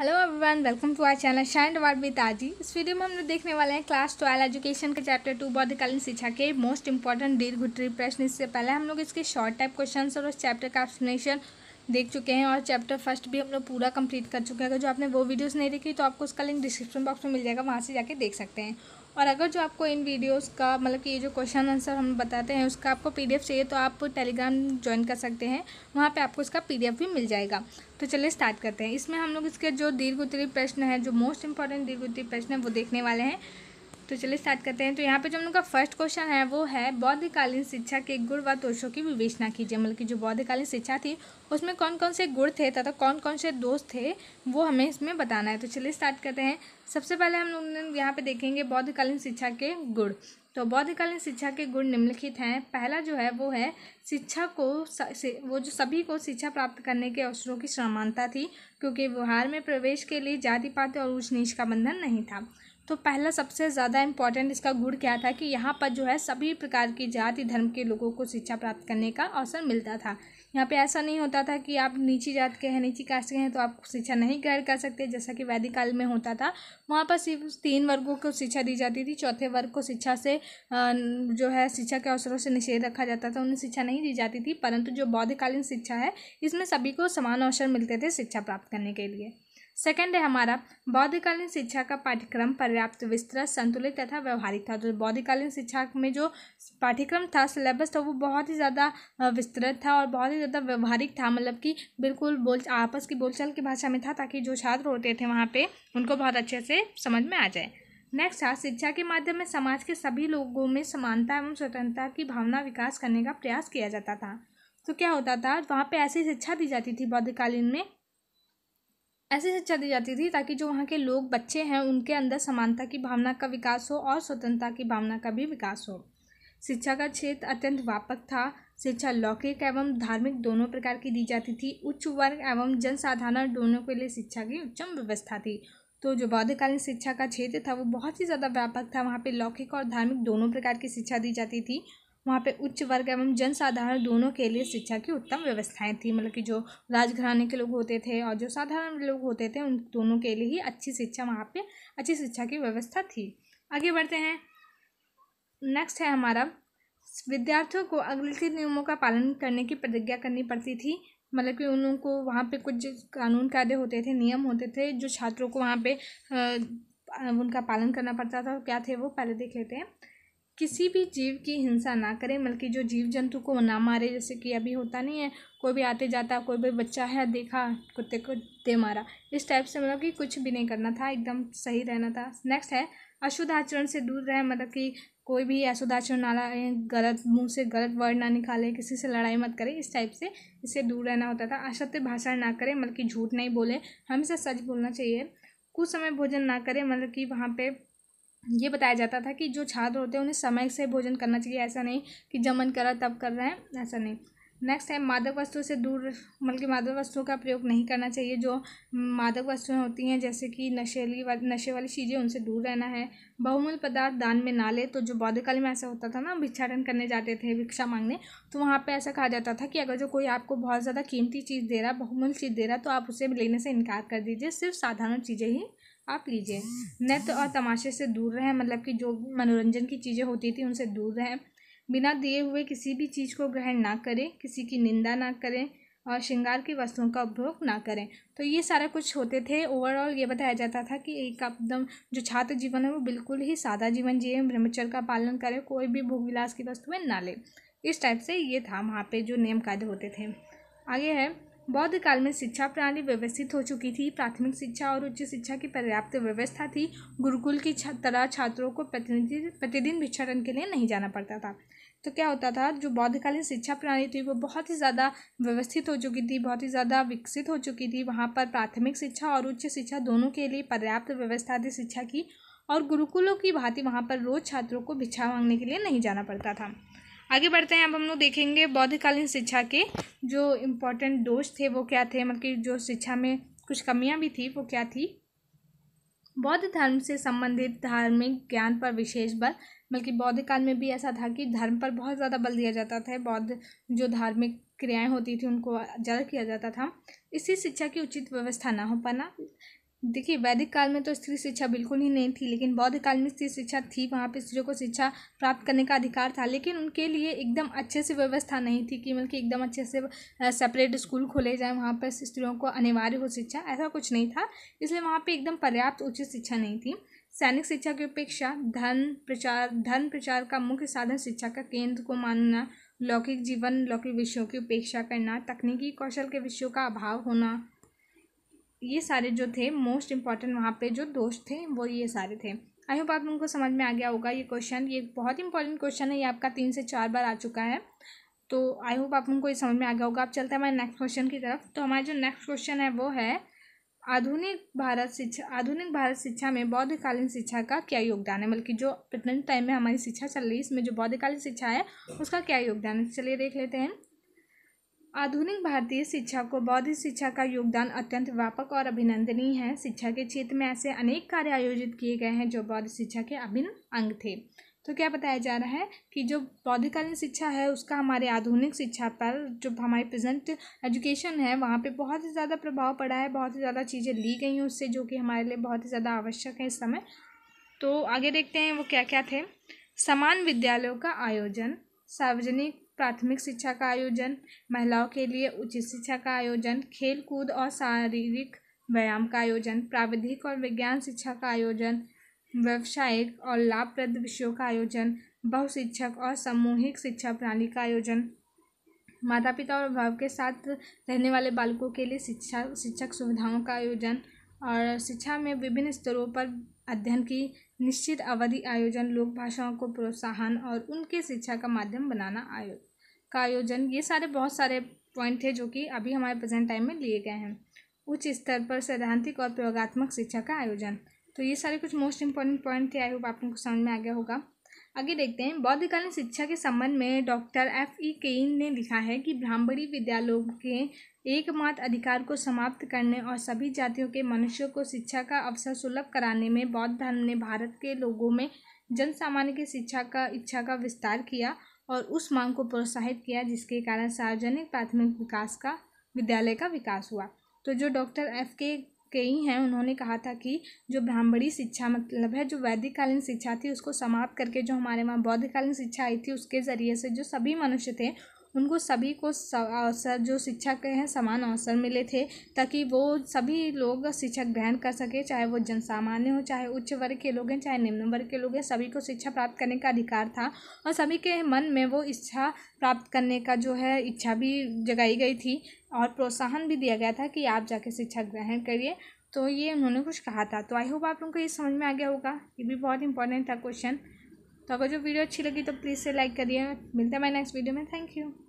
hello everyone welcome to our channel shine award with आजी इस वीडियो में हम लोग देखने वाले हैं क्लास ट्वेल्व एजुकेशन के चैप्टर टू बौद्धकालीन शिक्षा के मोस्ट इंपॉर्टेंट घुटरी प्रश्न इससे पहले हम लोग इसके शॉर्ट टाइप क्वेश्चन और उस चैप्टर का एक्सप्लेनेशन देख चुके हैं और चैप्टर फर्स्ट भी हम लोग पूरा कंप्लीट कर चुके हैं अगर जो आपने वो वीडियोज नहीं देखी तो आपको उसका लिंक डिस्क्रिप्शन बॉक्स में मिल जाएगा वहाँ से जाके देख सकते हैं और अगर जो आपको इन वीडियोस का मतलब कि ये जो क्वेश्चन आंसर हम बताते हैं उसका आपको पीडीएफ चाहिए तो आप टेलीग्राम ज्वाइन कर सकते हैं वहाँ पे आपको इसका पीडीएफ भी मिल जाएगा तो चलिए स्टार्ट करते हैं इसमें हम लोग इसके जो दीर्घ उत्तरी प्रश्न है जो मोस्ट इंपॉर्टेंट दीर्घ उत्तरी प्रश्न है वो देखने वाले हैं तो चलिए स्टार्ट करते हैं तो यहाँ पे जो हम लोग का फर्स्ट क्वेश्चन है वो है बौद्धकालीन शिक्षा के गुण व दोषों की विवेचना कीजिए मतलब कि जो बौद्धकालीन शिक्षा थी उसमें कौन कौन से गुण थे तथा कौन कौन से दोष थे वो हमें इसमें बताना है तो चलिए स्टार्ट करते हैं सबसे पहले हम लोग यहाँ पे देखेंगे बौद्धकालीन शिक्षा के गुण तो बौद्धकालीन शिक्षा के गुण निम्नलिखित हैं पहला जो है वो है शिक्षा को वो जो सभी को शिक्षा प्राप्त करने के अवसरों की समानता थी क्योंकि व्यवहार में प्रवेश के लिए जाति पात और ऊंच नीच का बंधन नहीं था तो पहला सबसे ज़्यादा इम्पॉर्टेंट इसका गुण क्या था कि यहाँ पर जो है सभी प्रकार की जाति धर्म के लोगों को शिक्षा प्राप्त करने का अवसर मिलता था यहाँ पे ऐसा नहीं होता था कि आप नीची जात के हैं नीची कास्ट के हैं तो आप शिक्षा नहीं ग्रहण कर सकते जैसा कि वैदिक काल में होता था वहाँ पर सिर्फ तीन वर्गों को शिक्षा दी जाती थी चौथे वर्ग को शिक्षा से जो है शिक्षा के अवसरों से निषेध रखा जाता था उन्हें शिक्षा नहीं दी जाती थी परंतु जो बौद्धकालीन शिक्षा है इसमें सभी को समान अवसर मिलते थे शिक्षा प्राप्त करने के लिए सेकंड है हमारा बौद्धकालीन शिक्षा का पाठ्यक्रम पर्याप्त विस्तृत संतुलित तथा व्यवहारिक था जो बौद्धकालीन शिक्षा में जो पाठ्यक्रम था सिलेबस था वो बहुत ही ज़्यादा विस्तृत था और बहुत ही ज़्यादा व्यवहारिक था मतलब कि बिल्कुल बोल आपस की बोलचाल की भाषा में था ताकि जो छात्र होते थे वहाँ पर उनको बहुत अच्छे से समझ में आ जाए नेक्स्ट था शिक्षा के माध्यम में समाज के सभी लोगों में समानता एवं स्वतंत्रता की भावना विकास करने का प्रयास किया जाता था तो क्या होता था वहाँ पे ऐसी शिक्षा दी जाती थी बौद्धकालीन में ऐसे से चली जाती थी ताकि जो वहाँ के लोग बच्चे हैं उनके अंदर समानता की भावना का विकास हो और स्वतंत्रता की भावना का भी विकास हो शिक्षा का क्षेत्र अत्यंत व्यापक था शिक्षा लौकिक एवं धार्मिक दोनों प्रकार की दी जाती थी उच्च वर्ग एवं जनसाधारण दोनों के लिए शिक्षा की उच्चम व्यवस्था थी तो जो बौद्धकालीन शिक्षा का क्षेत्र था वो बहुत ही ज़्यादा व्यापक था वहाँ पे लौकिक और धार्मिक दोनों प्रकार की शिक्षा दी जाती थी वहाँ पे उच्च वर्ग एवं जनसाधारण दोनों के लिए शिक्षा की उत्तम व्यवस्थाएं थी मतलब कि जो राजघराने के लोग होते थे और जो साधारण लोग होते थे उन दोनों के लिए ही अच्छी शिक्षा वहाँ पे अच्छी शिक्षा की व्यवस्था थी आगे बढ़ते हैं नेक्स्ट है हमारा विद्यार्थियों को अग्रलिखित नियमों का पालन करने की प्रतिज्ञा करनी पड़ती थी मतलब कि उन लोगों को वहाँ पर कुछ कानून कायदे होते थे नियम होते थे जो छात्रों को वहाँ पर उनका पालन करना पड़ता था क्या थे वो पहले देख लेते हैं किसी भी जीव की हिंसा ना करें बल्कि जो जीव जंतु को ना मारे जैसे कि अभी होता नहीं है कोई भी आते जाता कोई भी बच्चा है देखा कुत्ते को दे मारा इस टाइप से मतलब कि कुछ भी नहीं करना था एकदम सही रहना था नेक्स्ट है अशुद्ध आचरण से दूर रहें मतलब कि कोई भी अशुद्ध आचरण लाए गलत मुंह से गलत वर्ड ना निकाले किसी से लड़ाई मत करें इस टाइप से इससे दूर रहना होता था असत्य भाषण ना करें मतलब कि झूठ नहीं बोले हमेशा सच बोलना चाहिए कुछ समय भोजन ना करें मतलब कि वहाँ पर ये बताया जाता था कि जो छात्र होते हैं उन्हें समय से भोजन करना चाहिए ऐसा नहीं कि जब मन करा तब कर रहे हैं ऐसा नहीं नेक्स्ट है मादक वस्तुओं से दूर कि मादक वस्तुओं का प्रयोग नहीं करना चाहिए जो मादक वस्तुएं होती हैं जैसे कि नशेली वाली नशे वाली चीज़ें उनसे दूर रहना है बहुमूल्य पदार्थ दान में ना ले तो जो बौद्धकाल में ऐसा होता था ना भिक्षाटन करने जाते थे भिक्षा मांगने तो वहाँ पे ऐसा कहा जाता था कि अगर जो कोई आपको बहुत ज़्यादा कीमती चीज़ दे रहा बहुमूल्य चीज़ दे रहा तो आप उसे लेने से इनकार कर दीजिए सिर्फ साधारण चीज़ें ही आप लीजिए नृत्य और तमाशे से दूर रहें मतलब कि जो मनोरंजन की चीज़ें होती थी उनसे दूर रहें बिना दिए हुए किसी भी चीज़ को ग्रहण ना करें किसी की निंदा ना करें और श्रृंगार की वस्तुओं का उपयोग ना करें तो ये सारा कुछ होते थे ओवरऑल ये बताया जाता था कि एक एकदम जो छात्र जीवन है वो बिल्कुल ही सादा जीवन जिए ब्रह्मचर्य का पालन करें कोई भी भोग विलास की वस्तुएं ना लें इस टाइप से ये था वहाँ पे जो नियम कायदे होते थे आगे है बौद्ध काल में शिक्षा प्रणाली व्यवस्थित हो चुकी थी प्राथमिक शिक्षा और उच्च शिक्षा की पर्याप्त व्यवस्था थी गुरुकुल की तरह छात्रों को प्रतिनिधि प्रतिदिन भिक्षाटन के लिए नहीं जाना पड़ता था तो क्या होता था जो बौद्धकालीन शिक्षा प्रणाली थी वो बहुत ही ज़्यादा व्यवस्थित हो चुकी थी बहुत ही ज़्यादा विकसित हो चुकी थी वहाँ पर प्राथमिक शिक्षा और उच्च शिक्षा दोनों के लिए पर्याप्त व्यवस्था थी शिक्षा की और गुरुकुलों की भांति वहाँ पर रोज़ छात्रों को भिक्षा मांगने के लिए नहीं जाना पड़ता था आगे बढ़ते हैं अब हम लोग देखेंगे बौद्धकालीन शिक्षा के जो इम्पोर्टेंट दोष थे वो क्या थे मतलब जो शिक्षा में कुछ कमियां भी थी वो क्या थी बौद्ध धर्म से संबंधित धार्मिक ज्ञान पर विशेष बल बल्कि मतलब बौद्ध काल में भी ऐसा था कि धर्म पर बहुत ज़्यादा बल दिया जाता था बौद्ध जो धार्मिक क्रियाएं होती थी उनको ज़्यादा किया जाता था इसी शिक्षा की उचित व्यवस्था ना हो पाना देखिए वैदिक काल में तो स्त्री शिक्षा बिल्कुल ही नहीं थी लेकिन बौद्ध काल में स्त्री शिक्षा थी वहाँ पे स्त्रियों को शिक्षा प्राप्त करने का अधिकार था लेकिन उनके लिए एकदम अच्छे से व्यवस्था नहीं थी कि मतलब एकदम अच्छे से सेपरेट स्कूल खोले जाएँ वहाँ पर स्त्रियों को अनिवार्य हो शिक्षा ऐसा कुछ नहीं था इसलिए वहाँ पर एकदम पर्याप्त उचित शिक्षा नहीं थी सैनिक शिक्षा की अपेक्षा धन प्रचार धन प्रचार का मुख्य साधन शिक्षा का केंद्र को मानना लौकिक जीवन लौकिक विषयों की उपेक्षा करना तकनीकी कौशल के विषयों का अभाव होना ये सारे जो थे मोस्ट इम्पॉर्टेंट वहाँ पे जो दोस्त थे वो ये सारे थे आई होप आप उनको समझ में आ गया होगा ये क्वेश्चन ये बहुत इंपॉर्टेंट क्वेश्चन है ये आपका तीन से चार बार आ चुका है तो आई होप आप उनको ये समझ में आ गया होगा आप चलते हैं हमारे नेक्स्ट क्वेश्चन की तरफ तो हमारा जो नेक्स्ट क्वेश्चन है वो है आधुनिक भारत शिक्षा आधुनिक भारत शिक्षा में बौद्धकालीन शिक्षा का क्या योगदान है बल्कि जो प्रेजेंट टाइम में हमारी शिक्षा चल रही है इसमें जो बौद्धकालीन शिक्षा है उसका क्या योगदान है चलिए देख लेते हैं आधुनिक भारतीय शिक्षा को बौद्ध शिक्षा का योगदान अत्यंत व्यापक और अभिनंदनीय है शिक्षा के क्षेत्र में ऐसे अनेक कार्य आयोजित किए गए हैं जो बौद्ध शिक्षा के अभिन्न अंग थे तो क्या बताया जा रहा है कि जो बौद्धकालीन शिक्षा है उसका हमारे आधुनिक शिक्षा पर जो हमारी प्रेजेंट एजुकेशन है वहाँ पे बहुत ही ज़्यादा प्रभाव पड़ा है बहुत ही ज़्यादा चीज़ें ली गई हैं उससे जो कि हमारे लिए बहुत ही ज़्यादा आवश्यक है इस समय तो आगे देखते हैं वो क्या क्या थे समान विद्यालयों का आयोजन सार्वजनिक प्राथमिक शिक्षा का आयोजन महिलाओं के लिए उचित शिक्षा का आयोजन खेल कूद और शारीरिक व्यायाम का आयोजन प्राविधिक और विज्ञान शिक्षा का आयोजन व्यावसायिक और लाभप्रद विषयों का आयोजन बहुशिक्षक और सामूहिक शिक्षा प्रणाली का आयोजन माता पिता और अभिभावक के साथ रहने वाले बालकों के लिए शिक्षा शिक्षक सुविधाओं का आयोजन और शिक्षा में विभिन्न स्तरों पर अध्ययन की निश्चित अवधि आयोजन लोक भाषाओं को प्रोत्साहन और उनके शिक्षा का माध्यम बनाना आयो का आयोजन ये सारे बहुत सारे पॉइंट थे जो कि अभी हमारे प्रेजेंट टाइम में लिए गए हैं उच्च स्तर पर सैद्धांतिक और प्रयोगात्मक शिक्षा का आयोजन तो ये सारे कुछ मोस्ट इंपॉर्टेंट पॉइंट थे आई होप लोग समझ में आ गया होगा आगे देखते हैं बौद्धकालीन शिक्षा के संबंध में डॉक्टर एफ ई केन ने लिखा है कि ब्राह्मणी विद्यालयों के एकमात्र अधिकार को समाप्त करने और सभी जातियों के मनुष्यों को शिक्षा का अवसर सुलभ कराने में बौद्ध धर्म ने भारत के लोगों में जन सामान्य की शिक्षा का इच्छा का विस्तार किया और उस मांग को प्रोत्साहित किया जिसके कारण सार्वजनिक प्राथमिक विकास का विद्यालय का विकास हुआ तो जो डॉक्टर एफ के कई हैं उन्होंने कहा था कि जो ब्राह्मणी शिक्षा मतलब है जो वैदिक कालीन शिक्षा थी उसको समाप्त करके जो हमारे वहाँ बौद्धकालीन शिक्षा आई थी उसके ज़रिए से जो सभी मनुष्य थे उनको सभी को अवसर जो शिक्षक हैं समान अवसर मिले थे ताकि वो सभी लोग शिक्षा ग्रहण कर सके चाहे वो जन सामान्य हो चाहे उच्च वर्ग के लोग हैं चाहे निम्न वर्ग के लोग हैं सभी को शिक्षा प्राप्त करने का अधिकार था और सभी के मन में वो इच्छा प्राप्त करने का जो है इच्छा भी जगाई गई थी और प्रोत्साहन भी दिया गया था कि आप जाके शिक्षा ग्रहण करिए तो ये उन्होंने कुछ कहा था तो आई होप आप लोगों को ये समझ में आ गया होगा ये भी बहुत इंपॉर्टेंट था क्वेश्चन तो अगर जो वीडियो अच्छी लगी तो प्लीज़ से लाइक करिए मिलते हैं मैं नेक्स्ट वीडियो में थैंक यू